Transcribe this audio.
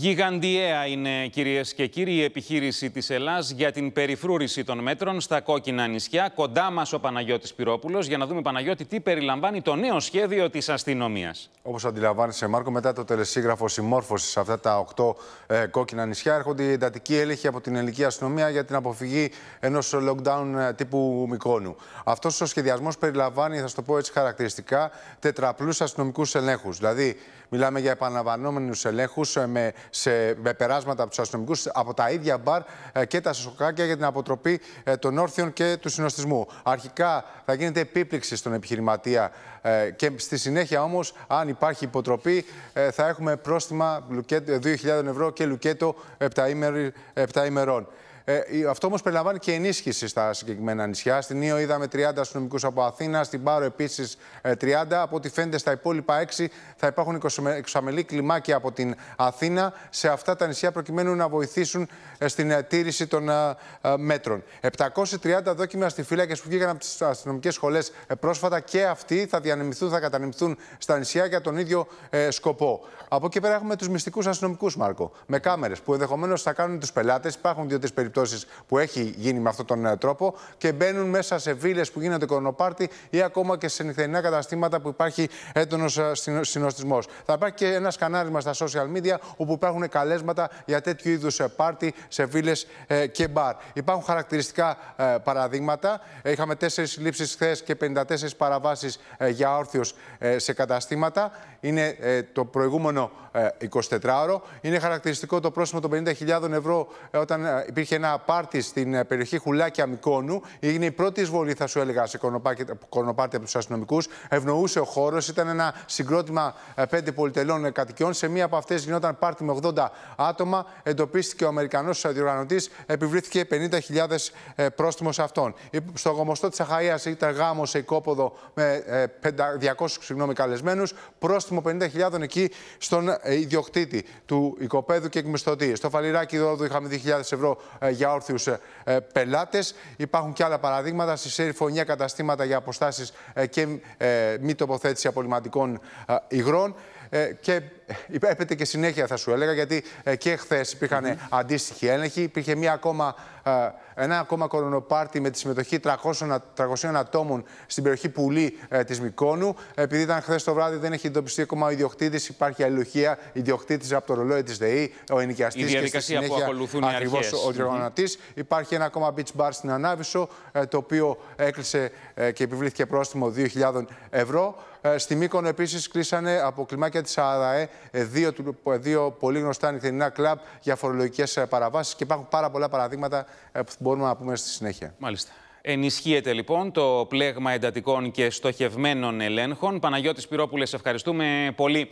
Γιγαντιαία είναι, κυρίες και κύριοι, η επιχείρηση της Ελλάς για την περιφρούρηση των μέτρων στα κόκκινα νησιά. Κοντά μας ο Παναγιώτης Πυρόπουλος για να δούμε, Παναγιώτη, τι περιλαμβάνει το νέο σχέδιο της αστυνομίας. Όπως αντιλαμβάνεσαι, Μάρκο, μετά το τελεσίγραφο συμμόρφωσης σε αυτά τα οκτώ ε, κόκκινα νησιά, έρχονται οι εντατικοί έλεγχοι από την ελληνική αστυνομία για την αποφυγή ενός lockdown ε, τύπου Μικόνου. Αυτός ο σχεδιασμός περιλαμβάνει, θα σου το πω έτσι χαρακτηριστικά, τετραπλούς αστυνομικούς ελέγχους. Δηλαδή, μιλάμε για επαναλαμβανόμενους ελέγχους ε, με σε, με περάσματα από τους αστυνομικούς από τα ίδια μπαρ ε, και τα σοκάκια για την αποτροπή ε, των όρθιων και του συνοστισμού. Αρχικά θα γίνεται επίπληξη στον επιχειρηματία ε, και στη συνέχεια όμως, αν υπάρχει υποτροπή, θα έχουμε πρόστιμα 2.000 ευρώ και λουκέτο 7 ημερών. Ε, αυτό όμως περιλαμβάνει και ενίσχυση στα συγκεκριμένα νησιά. Στην Ήω είδαμε 30 αστυνομικούς από Αθήνα, στην Πάρο επίσης 30. Ε, από ό,τι φαίνεται στα υπόλοιπα 6 θα υπάρχουν 20 κλιμάκια από την Αθήνα σε αυτά τα νησιά προκειμένου να βοηθήσουν ε, στην ε, τήρηση των μέτρων. 730 δόκιμα φύλακε που βγήκαν από τις αστυνομικές σχολές πρόσφατα και αυτοί θα διανεμηθούν, θα κατανεμηθούν στα νησιά για τον ίδιο σκοπό. Από εκεί πέρα έχουμε τους μυστικούς αστυνομικούς, Μάρκο, με κάμερες που ενδεχομένως θα κάνουν τους πελάτες. Υπάρχουν δύο-τρει περιπτώσεις περιπτώσεις που έχει γίνει με αυτόν τον ε, τρόπο και μπαίνουν μέσα σε βίλες που γίνονται κορονοπάρτι ή ακόμα και σε νυχτερινά καταστήματα που υπάρχει έντονος ε, συνοστισμός. Θα υπάρχει και ένας μα στα social media όπου υπάρχουν καλέσματα για τέτοιου είδους ε, πάρτι σε βίλες και μπαρ. Υπάρχουν χαρακτηριστικά παραδείγματα. Είχαμε τέσσερις συλλήψεις χθες και 54 παραβάσει για όρθιος σε καταστήματα. Είναι το προηγούμενο 24ωρο. Είναι χαρακτηριστικό το πρόσημο των 50.000 ευρώ όταν υπήρχε ένα ένα πάρτι στην ε, περιοχή Χουλάκια Μικόνου. Είναι η πρώτη εισβολή, θα σου έλεγα, σε κορονοπάρτι από τους αστυνομικούς. Ευνοούσε ο χώρος. Ήταν ένα συγκρότημα ε, πέντε πολυτελών ε, κατοικιών. Σε μία από αυτές γινόταν πάρτι με 80 άτομα. Εντοπίστηκε ο Αμερικανός διοργανωτής. Επιβλήθηκε 50.000 πρόστιμο σε αυτόν. Στο γομοστό της Αχαία ήταν γάμος σε οικόποδο με 200 συγγνώμη, καλεσμένους, πρόστιμο 50.000 εκεί στον ιδιοκτήτη του οικοπαίδου και εκμισθωτή. Στο Φαλιράκι εδώ είχαμε 2.000 ευρώ για όρθιους ε, ε, πελάτες. Υπάρχουν και άλλα παραδείγματα στη σερφωνία καταστήματα για αποστάσεις ε, και μη τοποθέτηση απολυματικών υγρών. Και Έπεται και συνέχεια, θα σου έλεγα, γιατί ε, και χθες υπήρχαν mm -hmm. αντίστοιχοι έλεγχοι. Υπήρχε μια ακόμα, ε, ένα ακόμα κορονοπάρτι με τη συμμετοχή 300, 300 ατόμων στην περιοχή Πουλή της Μικόνου. Επειδή ήταν χθες το βράδυ, δεν έχει εντοπιστεί ακόμα ο ιδιοκτήτης. Υπάρχει αλληλουχία ιδιοκτήτης από το ρολόι της ΔΕΗ, ο ενοικιαστής. Η διαδικασία και στη που ακολουθούν ακριβώ ο διοργανωτη mm Υπάρχει ένα ακόμα beach bar στην Ανάβησο, το οποίο έκλεισε και επιβλήθηκε πρόστιμο 2.000 ευρώ. Στη Μύκονο επίσης κλείσανε από κλιμάκια της ΑΔΑΕ ε, δύο, ε, δύο πολύ γνωστά νυχτερινά κλαμπ για φορολογικές ε, παραβάσεις και υπάρχουν πάρα πολλά παραδείγματα που μπορούμε να πούμε στη συνέχεια. Μάλιστα. Ενισχύεται λοιπόν το πλέγμα εντατικών και στοχευμένων ελέγχων. Παναγιώτης Πυρόπουλε, ευχαριστούμε πολύ